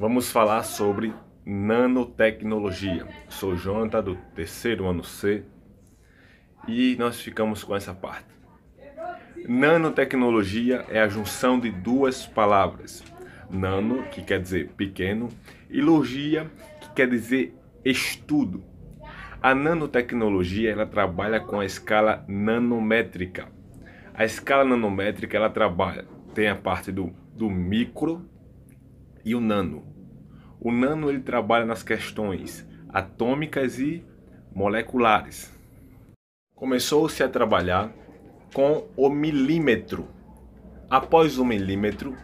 Vamos falar sobre nanotecnologia. Sou Jonathan do terceiro ano C e nós ficamos com essa parte. Nanotecnologia é a junção de duas palavras: nano, que quer dizer pequeno, e logia, que quer dizer estudo. A nanotecnologia ela trabalha com a escala nanométrica. A escala nanométrica ela trabalha tem a parte do, do micro e o nano. O nano ele trabalha nas questões atômicas e moleculares. Começou-se a trabalhar com o milímetro. Após o milímetro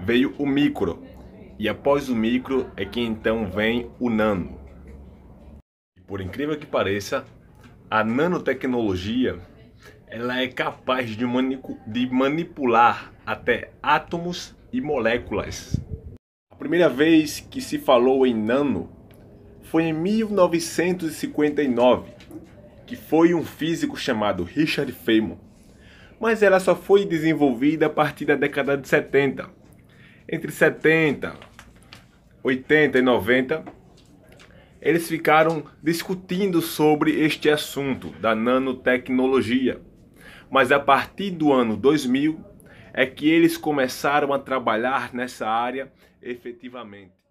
veio o micro e após o micro é que então vem o nano. por incrível que pareça, a nanotecnologia ela é capaz de, manipu de manipular até átomos e moléculas. A primeira vez que se falou em nano foi em 1959, que foi um físico chamado Richard Feynman, mas ela só foi desenvolvida a partir da década de 70. Entre 70, 80 e 90, eles ficaram discutindo sobre este assunto da nanotecnologia. Mas a partir do ano 2000, é que eles começaram a trabalhar nessa área efetivamente.